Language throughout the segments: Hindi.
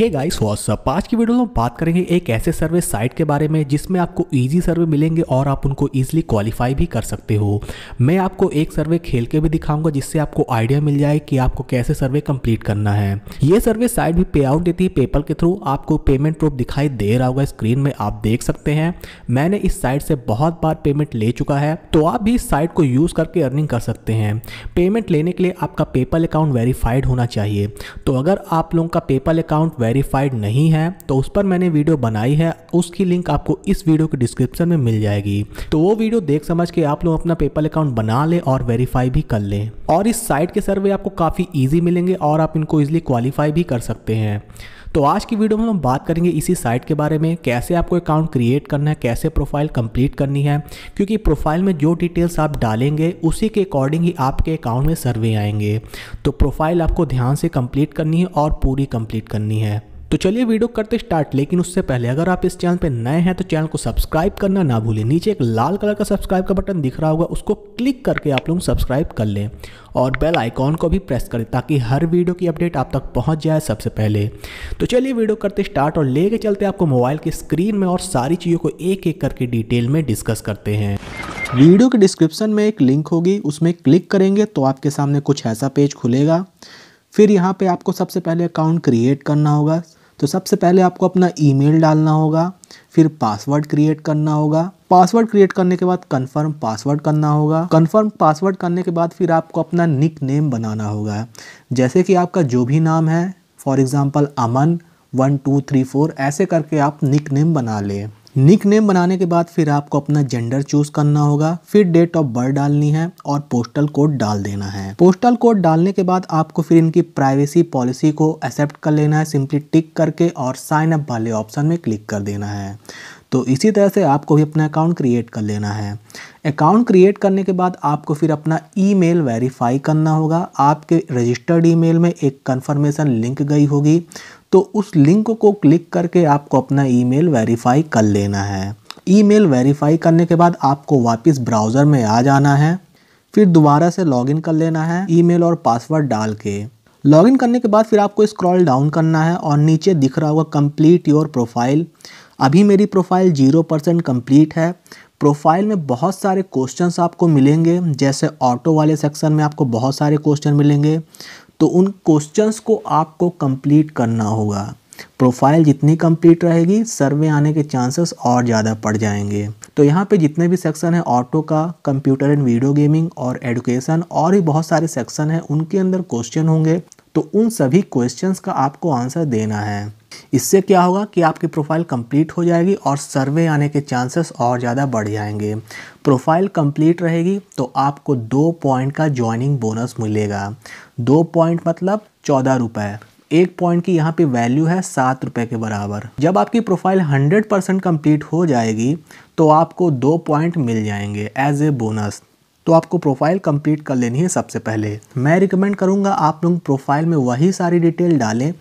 हे गाइस व्हाट्सअप आज की वीडियो में बात करेंगे एक ऐसे सर्वे साइट के बारे में जिसमें आपको इजी सर्वे मिलेंगे और आप उनको इजीली क्वालिफाई भी कर सकते हो मैं आपको एक सर्वे खेल के भी दिखाऊंगा जिससे आपको आइडिया मिल जाए कि आपको कैसे सर्वे कंप्लीट करना है ये सर्वे साइट भी पे आउट देती है पेपर के थ्रू आपको पेमेंट प्रूफ दिखाई दे रहा होगा स्क्रीन में आप देख सकते हैं मैंने इस साइट से बहुत बार पेमेंट ले चुका है तो आप भी इस साइट को यूज करके अर्निंग कर सकते हैं पेमेंट लेने के लिए आपका पेपल अकाउंट वेरीफाइड होना चाहिए तो अगर आप लोगों का पेपल अकाउंट वेरीफाइड नहीं है तो उस पर मैंने वीडियो बनाई है उसकी लिंक आपको इस वीडियो के डिस्क्रिप्शन में मिल जाएगी तो वो वीडियो देख समझ के आप लोग अपना पेपल अकाउंट बना लें और वेरीफाई भी कर लें और इस साइट के सर्वे आपको काफ़ी ईजी मिलेंगे और आप इनको ईजिली क्वालिफाई भी कर सकते हैं तो आज की वीडियो में हम बात करेंगे इसी साइट के बारे में कैसे आपको अकाउंट क्रिएट करना है कैसे प्रोफाइल कंप्लीट करनी है क्योंकि प्रोफाइल में जो डिटेल्स आप डालेंगे उसी के अकॉर्डिंग ही आपके अकाउंट में सर्वे आएंगे तो प्रोफाइल आपको ध्यान से कंप्लीट करनी है और पूरी कंप्लीट करनी है तो चलिए वीडियो करते स्टार्ट लेकिन उससे पहले अगर आप इस चैनल पर नए हैं तो चैनल को सब्सक्राइब करना ना भूलें नीचे एक लाल कलर का सब्सक्राइब का बटन दिख रहा होगा उसको क्लिक करके आप लोग सब्सक्राइब कर लें और बेल आइकॉन को भी प्रेस करें ताकि हर वीडियो की अपडेट आप तक पहुंच जाए सबसे पहले तो चलिए वीडियो करते स्टार्ट और लेके चलते आपको मोबाइल की स्क्रीन में और सारी चीज़ों को एक एक करके डिटेल में डिस्कस करते हैं वीडियो के डिस्क्रिप्शन में एक लिंक होगी उसमें क्लिक करेंगे तो आपके सामने कुछ ऐसा पेज खुलेगा फिर यहाँ पे आपको सबसे पहले अकाउंट क्रिएट करना होगा तो सबसे पहले आपको अपना ईमेल डालना होगा फिर पासवर्ड क्रिएट करना होगा पासवर्ड क्रिएट करने के बाद कंफर्म पासवर्ड करना होगा कंफर्म पासवर्ड करने के बाद फिर आपको अपना निक नेम बनाना होगा जैसे कि आपका जो भी नाम है for example Aman one two three four ऐसे करके आप निक नेम बना लें निक नेम बनाने के बाद फिर आपको अपना जेंडर चूज करना होगा फिर डेट ऑफ बर्थ डालनी है और पोस्टल कोड डाल देना है पोस्टल कोड डालने के बाद आपको फिर इनकी प्राइवेसी पॉलिसी को एक्सेप्ट कर लेना है सिंपली टिक करके और साइन अप वाले ऑप्शन में क्लिक कर देना है तो इसी तरह से आपको भी अपना अकाउंट क्रिएट कर लेना है अकाउंट क्रिएट करने के बाद आपको फिर अपना ईमेल वेरीफाई करना होगा आपके रजिस्टर्ड ईमेल में एक कंफर्मेशन लिंक गई होगी तो उस लिंक को क्लिक करके आपको अपना ईमेल वेरीफाई कर लेना है ईमेल वेरीफाई करने के बाद आपको वापस ब्राउज़र में आ जाना है फिर दोबारा से लॉगिन कर लेना है ईमेल और पासवर्ड डाल के लॉगिन करने के बाद फिर आपको स्क्रॉल डाउन करना है और नीचे दिख रहा होगा कंप्लीट योर प्रोफाइल अभी मेरी प्रोफाइल जीरो परसेंट कम्प्लीट है प्रोफाइल में बहुत सारे क्वेश्चंस आपको मिलेंगे जैसे ऑटो वाले सेक्शन में आपको बहुत सारे क्वेश्चन मिलेंगे तो उन क्वेश्चंस को आपको कंप्लीट करना होगा प्रोफाइल जितनी कंप्लीट रहेगी सर्वे आने के चांसेस और ज़्यादा पड़ जाएंगे तो यहाँ पे जितने भी सेक्शन है ऑटो का कंप्यूटर एंड वीडियो गेमिंग और एडुकेशन और भी बहुत सारे सेक्शन हैं उनके अंदर क्वेश्चन होंगे तो उन सभी क्वेश्चंस का आपको आंसर देना है इससे क्या होगा कि आपकी प्रोफाइल कंप्लीट हो जाएगी और सर्वे आने के चांसेस और ज़्यादा बढ़ जाएंगे प्रोफाइल कंप्लीट रहेगी तो आपको दो पॉइंट का ज्वाइनिंग बोनस मिलेगा दो पॉइंट मतलब चौदह रुपये एक पॉइंट की यहाँ पे वैल्यू है सात रुपये के बराबर जब आपकी प्रोफाइल हंड्रेड परसेंट कम्प्लीट हो जाएगी तो आपको दो पॉइंट मिल जाएंगे एज ए बोनस तो आपको प्रोफाइल कंप्लीट कर लेनी है सबसे पहले मैं रिकमेंड करूंगा आप लोग प्रोफाइल में वही सारी डिटेल डालें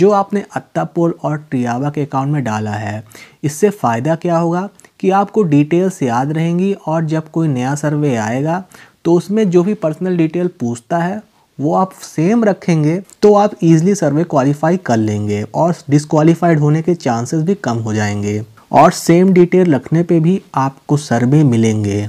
जो आपने अत्तापोल और ट्रियावा के अकाउंट में डाला है इससे फ़ायदा क्या होगा कि आपको डिटेल्स याद रहेंगी और जब कोई नया सर्वे आएगा तो उसमें जो भी पर्सनल डिटेल पूछता है वो आप सेम रखेंगे तो आप इजीली सर्वे क्वालिफाई कर लेंगे और डिसक्वालीफाइड होने के चांसेस भी कम हो जाएंगे और सेम डिटेल रखने पे भी आपको सर्वे मिलेंगे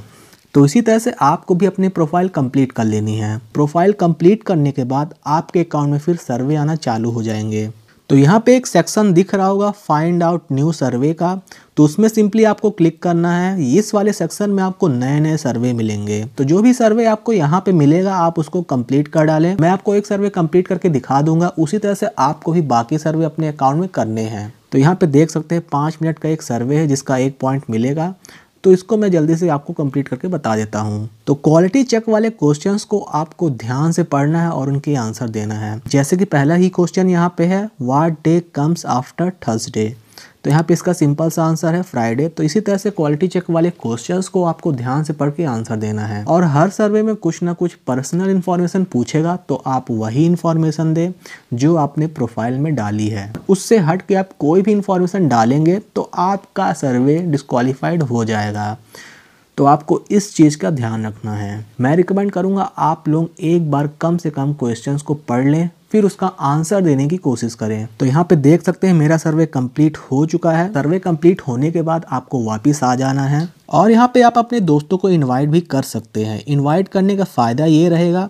तो इसी तरह से आपको भी अपनी प्रोफाइल कंप्लीट कर लेनी है प्रोफाइल कंप्लीट करने के बाद आपके अकाउंट में फिर सर्वे आना चालू हो जाएंगे तो यहाँ पे एक सेक्शन दिख रहा होगा फाइंड आउट न्यू सर्वे का तो उसमें सिंपली आपको क्लिक करना है इस वाले सेक्शन में आपको नए नए सर्वे मिलेंगे तो जो भी सर्वे आपको यहाँ पे मिलेगा आप उसको कंप्लीट कर डालें मैं आपको एक सर्वे कंप्लीट करके दिखा दूंगा उसी तरह से आपको भी बाकी सर्वे अपने अकाउंट में करने हैं तो यहाँ पे देख सकते हैं पाँच मिनट का एक सर्वे है जिसका एक पॉइंट मिलेगा तो इसको मैं जल्दी से आपको कंप्लीट करके बता देता हूँ तो क्वालिटी चेक वाले क्वेश्चंस को आपको ध्यान से पढ़ना है और उनके आंसर देना है जैसे कि पहला ही क्वेश्चन यहाँ पे है what day comes after Thursday तो यहाँ पे इसका सिंपल सा आंसर है फ्राइडे तो इसी तरह से क्वालिटी चेक वाले क्वेश्चंस को आपको ध्यान से पढ़ के आंसर देना है और हर सर्वे में कुछ ना कुछ पर्सनल इन्फॉर्मेशन पूछेगा तो आप वही इन्फॉर्मेशन दें जो आपने प्रोफाइल में डाली है उससे हट के आप कोई भी इन्फॉर्मेशन डालेंगे तो आपका सर्वे डिस्कालीफाइड हो जाएगा तो आपको इस चीज़ का ध्यान रखना है मैं रिकमेंड करूँगा आप लोग एक बार कम से कम क्वेश्चन को पढ़ लें फिर उसका आंसर देने की कोशिश करें तो यहाँ पे देख सकते हैं मेरा सर्वे कंप्लीट हो चुका है सर्वे कंप्लीट होने के बाद आपको वापस आ जाना है और यहाँ पे आप अपने दोस्तों को इनवाइट भी कर सकते हैं इनवाइट करने का फ़ायदा ये रहेगा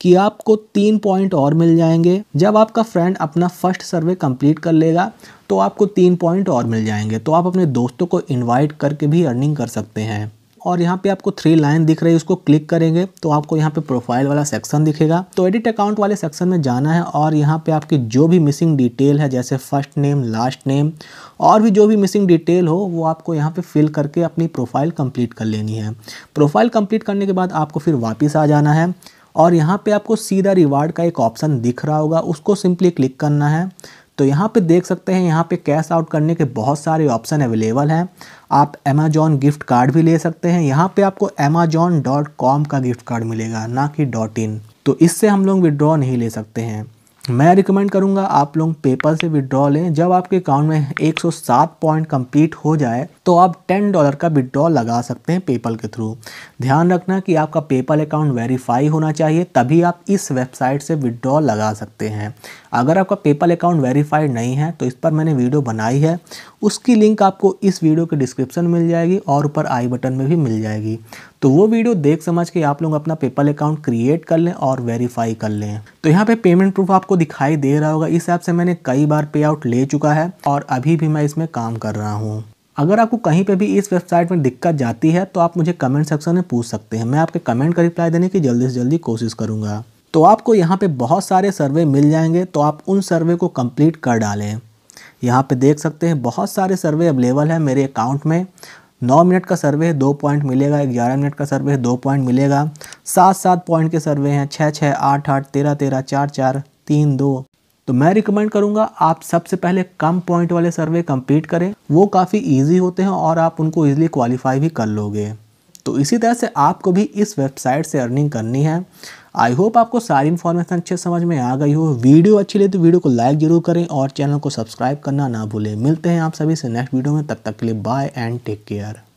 कि आपको तीन पॉइंट और मिल जाएंगे जब आपका फ्रेंड अपना फर्स्ट सर्वे कंप्लीट कर लेगा तो आपको तीन पॉइंट और मिल जाएंगे तो आप अपने दोस्तों को इन्वाइट करके भी अर्निंग कर सकते हैं और यहाँ पे आपको थ्री लाइन दिख रही है उसको क्लिक करेंगे तो आपको यहाँ पे प्रोफाइल वाला सेक्शन दिखेगा तो एडिट अकाउंट वाले सेक्शन में जाना है और यहाँ पे आपकी जो भी मिसिंग डिटेल है जैसे फर्स्ट नेम लास्ट नेम और भी जो भी मिसिंग डिटेल हो वो आपको यहाँ पे फिल करके अपनी प्रोफाइल कंप्लीट कर लेनी है प्रोफाइल कंप्लीट करने के बाद आपको फिर वापस आ जाना है और यहाँ पे आपको सीधा रिवार्ड का एक ऑप्शन दिख रहा होगा उसको सिंपली क्लिक करना है तो यहाँ पे देख सकते हैं यहाँ पे कैश आउट करने के बहुत सारे ऑप्शन अवेलेबल हैं आप अमेजॉन गिफ्ट कार्ड भी ले सकते हैं यहाँ पे आपको अमेजॉन डॉट कॉम का गिफ्ट कार्ड मिलेगा ना कि डॉट इन तो इससे हम लोग विड्रॉ नहीं ले सकते हैं मैं रिकमेंड करूंगा आप लोग पेपर से विड्रॉ लें जब आपके अकाउंट में 107 पॉइंट कंप्लीट हो जाए तो आप 10 डॉलर का विड्रॉ लगा सकते हैं पेपल के थ्रू ध्यान रखना कि आपका पेपल अकाउंट वेरीफाई होना चाहिए तभी आप इस वेबसाइट से विड्रॉ लगा सकते हैं अगर आपका पेपल अकाउंट वेरीफाइड नहीं है तो इस पर मैंने वीडियो बनाई है उसकी लिंक आपको इस वीडियो के डिस्क्रिप्शन मिल जाएगी और ऊपर आई बटन में भी मिल जाएगी तो वो वीडियो देख समझ के आप लोग अपना पेपल अकाउंट क्रिएट कर लें और वेरीफाई कर लें तो यहाँ पे पेमेंट प्रूफ आपको दिखाई दे रहा होगा इस ऐप से मैंने कई बार पे आउट ले चुका है और अभी भी मैं इसमें काम कर रहा हूँ अगर आपको कहीं पे भी इस वेबसाइट में दिक्कत जाती है तो आप मुझे कमेंट सेक्शन में पूछ सकते हैं मैं आपके कमेंट का रिप्लाई देने की जल्दी से जल्दी कोशिश करूंगा तो आपको यहाँ पे बहुत सारे सर्वे मिल जाएंगे तो आप उन सर्वे को कंप्लीट कर डालें यहाँ पे देख सकते हैं बहुत सारे सर्वे अवेलेबल है मेरे अकाउंट में नौ मिनट का सर्वे है दो पॉइंट मिलेगा ग्यारह मिनट का सर्वे है दो पॉइंट मिलेगा सात सात पॉइंट के सर्वे हैं छः छः आठ आठ तेरह तेरह चार चार तीन दो तो मैं रिकमेंड करूंगा आप सबसे पहले कम पॉइंट वाले सर्वे कंप्लीट करें वो काफ़ी इजी होते हैं और आप उनको ईजिली क्वालिफाई भी कर लोगे तो इसी तरह से आपको भी इस वेबसाइट से अर्निंग करनी है आई होप आपको सारी इन्फॉर्मेशन अच्छे समझ में आ गई हो वीडियो अच्छी लगी तो वीडियो को लाइक जरूर करें और चैनल को सब्सक्राइब करना ना भूलें मिलते हैं आप सभी से नेक्स्ट वीडियो में तब तक, तक के लिए बाय एंड टेक केयर